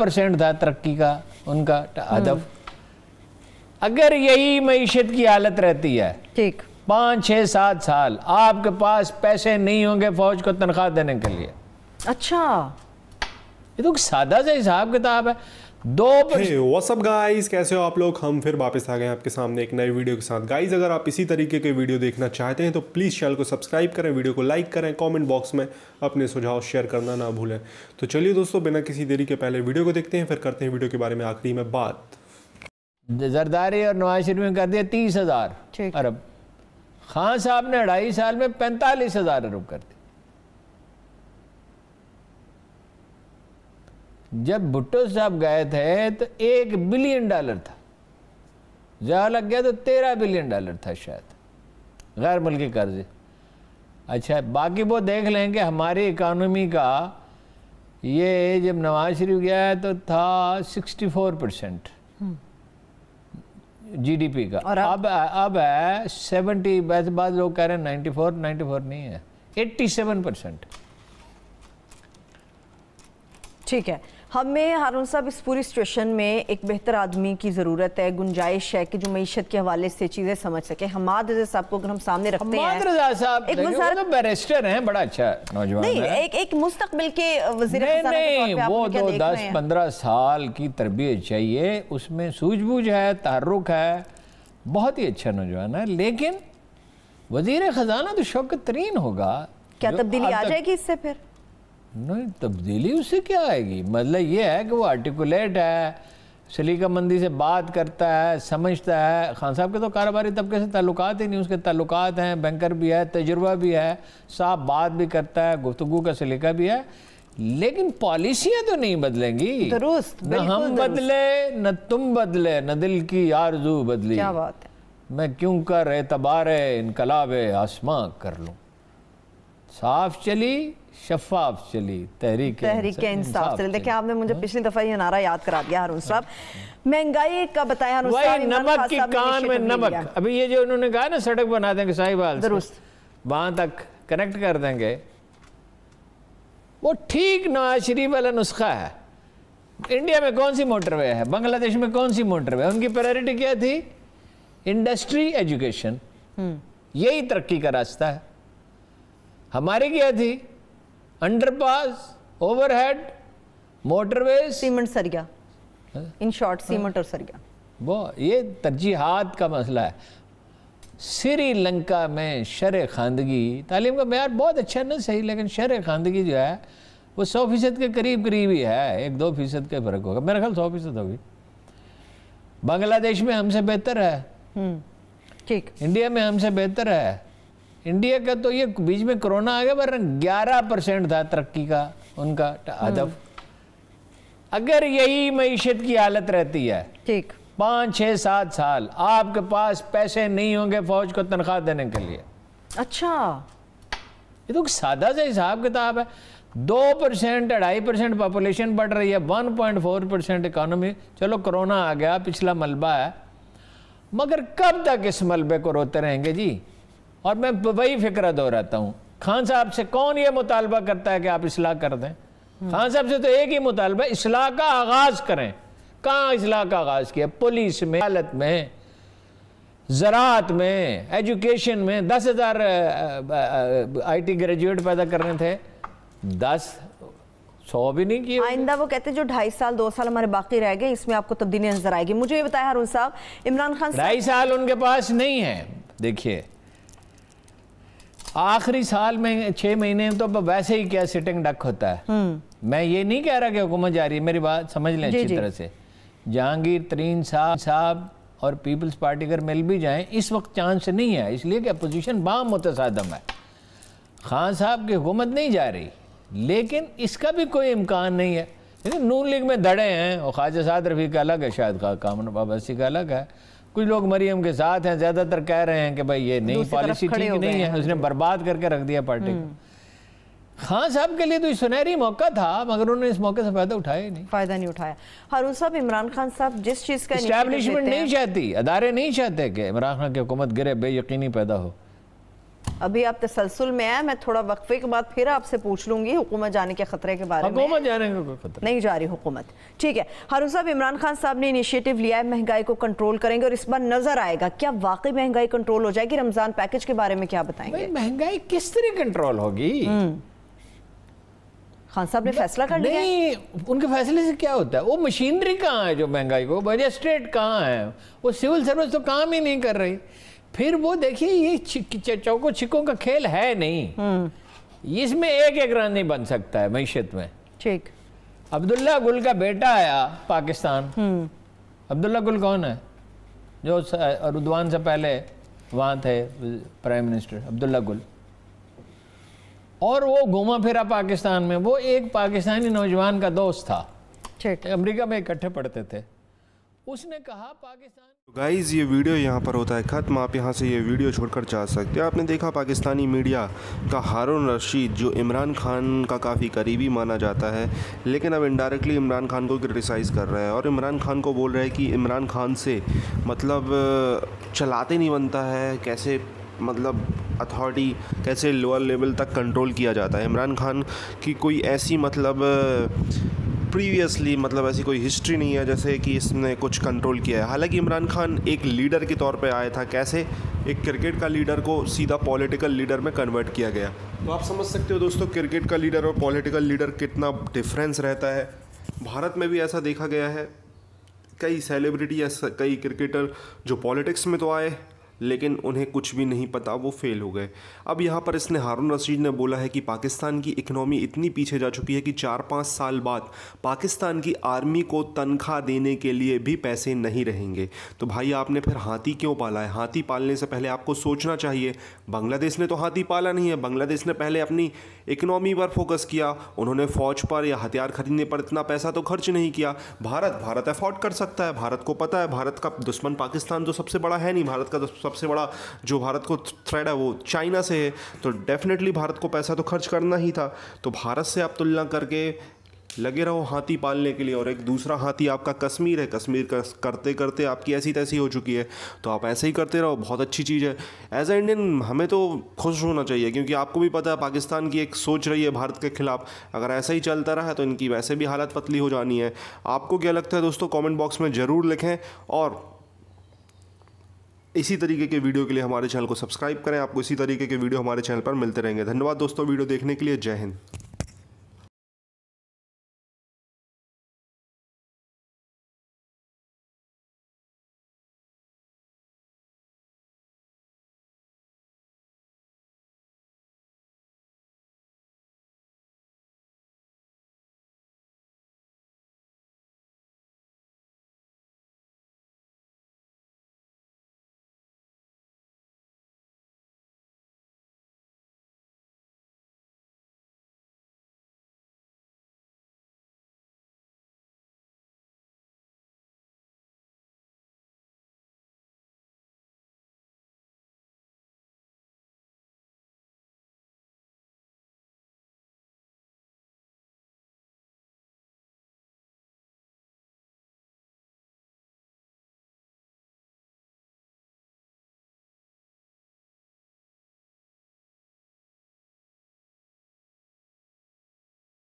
Percent था तरक्की का उनका अदब अगर यही मीशत की हालत रहती है ठीक पाँच छः सात साल आपके पास पैसे नहीं होंगे फौज को तनख्वाह देने के लिए अच्छा ये तो सादा सा हिसाब किताब है दो व्हाट्स अप गाइस कैसे हो आप लोग हम फिर वापस आ गए हैं आपके सामने एक नए वीडियो के साथ गाइस अगर आप इसी तरीके के वीडियो देखना चाहते हैं तो प्लीज़ चैनल को सब्सक्राइब करें वीडियो को लाइक करें कमेंट बॉक्स में अपने सुझाव शेयर करना ना भूलें तो चलिए दोस्तों बिना किसी देरी के पहले वीडियो को देखते हैं फिर करते हैं वीडियो के बारे में आखिरी में बात जरदारी और नवाज शरीफ ने कर दिया तीस हज़ार अरब खान साहब ने अढ़ाई साल में पैंतालीस हज़ार अरब कर दिया जब भुट्टो साहब गए थे तो एक बिलियन डॉलर था जहाँ लग गया तो तेरह बिलियन डॉलर था शायद गैर मुल्की कर्ज अच्छा बाकी वो देख लेंगे हमारी इकानमी का ये जब नवाज शरीफ गया तो था sixty four percent G D P का और अब अब है सेवेंटी वैसे बाद लोग कह रहे हैं फोर नाइन्टी फोर नहीं है एट्टी सेवन परसेंट ठीक है हमें हारून साहब इस पूरी सिचुएशन में एक बेहतर आदमी की ज़रूरत है गुंजाइश है कि जो मीशत के हवाले से चीज़ें समझ सके हमाद रजा साहब को अगर हम सामने रखते हैं एक तो बैरिस्टर हैं बड़ा अच्छा नौजवान नहीं है। एक एक मुस्तकबिल के वजीर नहीं, नहीं, नहीं वो दो तो दस पंद्रह साल की तरबियत चाहिए उसमें सूझबूझ है तहरुक है बहुत ही अच्छा नौजवान है लेकिन वजीर ख़जाना तो शौकत तरीन होगा क्या तब्दीली आ जाएगी इससे फिर नहीं तब्दीली उससे क्या आएगी मतलब ये है कि वो आर्टिकुलेट है सलीका मंदी से बात करता है समझता है खान साहब के तो कारोबारी तबके से ताल्लुक ही नहीं उसके ताल्लुक हैं बैंकर भी है तजुर्बा भी है साफ बात भी करता है गुफ्तु का सलीका भी है लेकिन पॉलिसियां तो नहीं बदलेंगी दुरुस्त न हम बदले न तुम बदले न दिल की आरजू बदली क्या बात है मैं क्यों कर एतबार इनकलाब आसमां कर लूँ साफ चली शफाफ चली तहरीक तहरीक इंसाफ चली देखिए आपने मुझे पिछली दफा ये नारा याद करा दिया हरुण साहब हाँ। महंगाई का बताया हारून साहब नमक की कान में नमक अभी ये जो उन्होंने कहा ना सड़क बना देंगे साहिबाल वहां तक कनेक्ट कर देंगे वो ठीक नवाज शरीफ वाला नुस्खा है इंडिया में कौन सी मोटरवे है बांग्लादेश में कौन सी मोटरवे उनकी प्रायोरिटी क्या थी इंडस्ट्री हम्म। एजुकेशन यही तरक्की का रास्ता है हमारी क्या थी अंडरपास ओवरहेड मोटरवे सीमेंट सरिया इन शॉर्ट सीमेंट और सरिया वो ये तरजीहत का मसला है श्रीलंका में शर खानदगी तालीम का मैार बहुत अच्छा ना सही लेकिन शर खानदगी जो है वो सौ फीसद के करीब करीब ही है एक दो फीसद का फ़र्क होगा मेरा ख्याल सौ फीसद होगी बांग्लादेश में हमसे बेहतर है हम्म, ठीक इंडिया में हमसे बेहतर है इंडिया का तो ये बीच में कोरोना आ गया पर ग्यारह परसेंट था तरक्की का उनका अदब हम्म। अगर यही मीशत की हालत रहती है ठीक पाँच छः सात साल आपके पास पैसे नहीं होंगे फौज को तनख्वाह देने के लिए अच्छा ये तो सादा सा हिसाब किताब है दो परसेंट अढ़ाई परसेंट पॉपुलेशन बढ़ रही है one point four percent economy चलो कोरोना आ गया पिछला मलबा है मगर कब तक इस मलबे को रोते रहेंगे जी और मैं वही फिक्र दोहराता हूँ खान साहब से कौन ये मुतालबा करता है कि आप इसलाह कर दें खान साहब से तो एक ही मुतालबा इसलाह का आगाज़ करें कहाँ इसलाह का आगाज़ किया पुलिस में हालत में ज़रात में एजुकेशन में दस हज़ार आई टी ग्रेजुएट पैदा करने थे दस सौ भी नहीं किया आइंदा वो कहते हैं जो ढाई साल दो साल हमारे बाकी रह गए इसमें आपको तब्दीली नजर आएगी मुझे ये बताया हारून साहब इमरान खान ढाई साल उनके पास नहीं है देखिए आखिरी साल में छः महीने तो वैसे ही क्या सिटिंग डक होता है हम्म। मैं ये नहीं कह रहा कि हुकूमत जा रही है मेरी बात समझ लें अच्छी तरह से जहांगीर तरीन साहब साहब और पीपल्स पार्टी अगर मिल भी जाएं इस वक्त चांस नहीं है इसलिए कि अपोजिशन बाम मुतम है खान साहब की हुकूमत नहीं जा रही लेकिन इसका भी कोई इम्कान नहीं है लेकिन नून लीग में दड़े हैं और ख्वाजा साद रफ़ी का अलग है शायद खान कामन बाबासी का अलग है कुछ लोग मरियम के साथ हैं ज़्यादातर कह रहे हैं कि भाई ये नहीं पॉलिसी ठीक नहीं है उसने बर्बाद करके रख दिया पार्टी को खान हम्म। हाँ, साहब के लिए तो सुनहरी मौका था मगर उन्होंने इस मौके से फायदा उठाया नहीं फायदा नहीं उठाया हारून साहब इमरान खान साहब जिस चीज़ का इस्टेब्लिशमेंट नहीं चाहती अदारे नहीं चाहते कि इमरान खान की हुकूमत गिरे बेयकीनी पैदा हो अभी आप तसलसल में आए मैं थोड़ा वक्फे के बाद फिर आपसे पूछ लूंगी हुकूमत जाने के खतरे के बारे में जाने नहीं जा रही हुकूमत ठीक है हारून साहब इमरान खान साहब ने इनिशिएटिव लिया है महंगाई को कंट्रोल करेंगे और इस बार नजर आएगा क्या वाकई महंगाई कंट्रोल हो जाएगी रमजान पैकेज के बारे में क्या बताएंगे महंगाई किस तरह कंट्रोल होगी हम्म। खान साहब ने फैसला कर लिया नहीं उनके फैसले से क्या होता है वो मशीनरी कहाँ है जो महंगाई को मजिस्ट्रेट कहाँ है वो सिविल सर्विस तो काम ही नहीं कर रही फिर वो देखिए ये चौको छिकों का खेल है नहीं हम्म। इसमें एक एक रन नहीं बन सकता है मीशत में ठीक अब्दुल्ला गुल का बेटा आया पाकिस्तान हम्म। अब्दुल्ला गुल कौन है जो रुदवान से पहले वहां थे प्राइम मिनिस्टर अब्दुल्ला गुल और वो घूमा फिरा पाकिस्तान में वो एक पाकिस्तानी नौजवान का दोस्त था अमेरिका में इकट्ठे पढ़ते थे उसने कहा पाकिस्तान गाइज़ तो ये वीडियो यहाँ पर होता है ख़त्म आप यहाँ से ये वीडियो छोड़कर जा सकते हैं आपने देखा पाकिस्तानी मीडिया का हारून रशीद जो इमरान खान का काफ़ी करीबी माना जाता है लेकिन अब इनडायरेक्टली इमरान खान को क्रिटिसाइज़ कर रहा है और इमरान खान को बोल रहा है कि इमरान खान से मतलब चलाते नहीं बनता है कैसे मतलब अथॉरिटी कैसे लोअर लेवल तक कंट्रोल किया जाता है इमरान खान की कोई ऐसी मतलब प्रीवियसली मतलब ऐसी कोई हिस्ट्री नहीं है जैसे कि इसने कुछ कंट्रोल किया है हालांकि इमरान खान एक लीडर के तौर पे आया था कैसे एक क्रिकेट का लीडर को सीधा पॉलिटिकल लीडर में कन्वर्ट किया गया तो आप समझ सकते हो दोस्तों क्रिकेट का लीडर और पॉलिटिकल लीडर कितना डिफरेंस रहता है भारत में भी ऐसा देखा गया है कई सेलिब्रिटी या कई क्रिकेटर जो पॉलिटिक्स में तो आए लेकिन उन्हें कुछ भी नहीं पता वो फेल हो गए अब यहाँ पर इसने हारून रशीद ने बोला है कि पाकिस्तान की इकनॉमी इतनी पीछे जा चुकी है कि चार पाँच साल बाद पाकिस्तान की आर्मी को तनख्वाह देने के लिए भी पैसे नहीं रहेंगे तो भाई आपने फिर हाथी क्यों पाला है हाथी पालने से पहले आपको सोचना चाहिए बांग्लादेश ने तो हाथी पाला नहीं है बांग्लादेश ने पहले अपनी इकनॉमी पर फोकस किया उन्होंने फ़ौज पर या हथियार खरीदने पर इतना पैसा तो खर्च नहीं किया भारत भारत अफोर्ड कर सकता है भारत को पता है भारत का दुश्मन पाकिस्तान तो सबसे बड़ा है नहीं भारत का सबसे बड़ा जो भारत को थ्रेड है वो चाइना से है तो डेफिनेटली भारत को पैसा तो खर्च करना ही था तो भारत से आप तुलना करके लगे रहो हाथी पालने के लिए और एक दूसरा हाथी आपका कश्मीर है कश्मीर करते करते आपकी ऐसी तैसी हो चुकी है तो आप ऐसे ही करते रहो बहुत अच्छी चीज़ है एज ए इंडियन हमें तो खुश होना चाहिए क्योंकि आपको भी पता है पाकिस्तान की एक सोच रही है भारत के खिलाफ अगर ऐसा ही चलता रहा तो इनकी वैसे भी हालत पतली हो जानी है आपको क्या लगता है दोस्तों कॉमेंट बॉक्स में ज़रूर लिखें और इसी तरीके के वीडियो के लिए हमारे चैनल को सब्सक्राइब करें आपको इसी तरीके के वीडियो हमारे चैनल पर मिलते रहेंगे धन्यवाद दोस्तों वीडियो देखने के लिए जय हिंद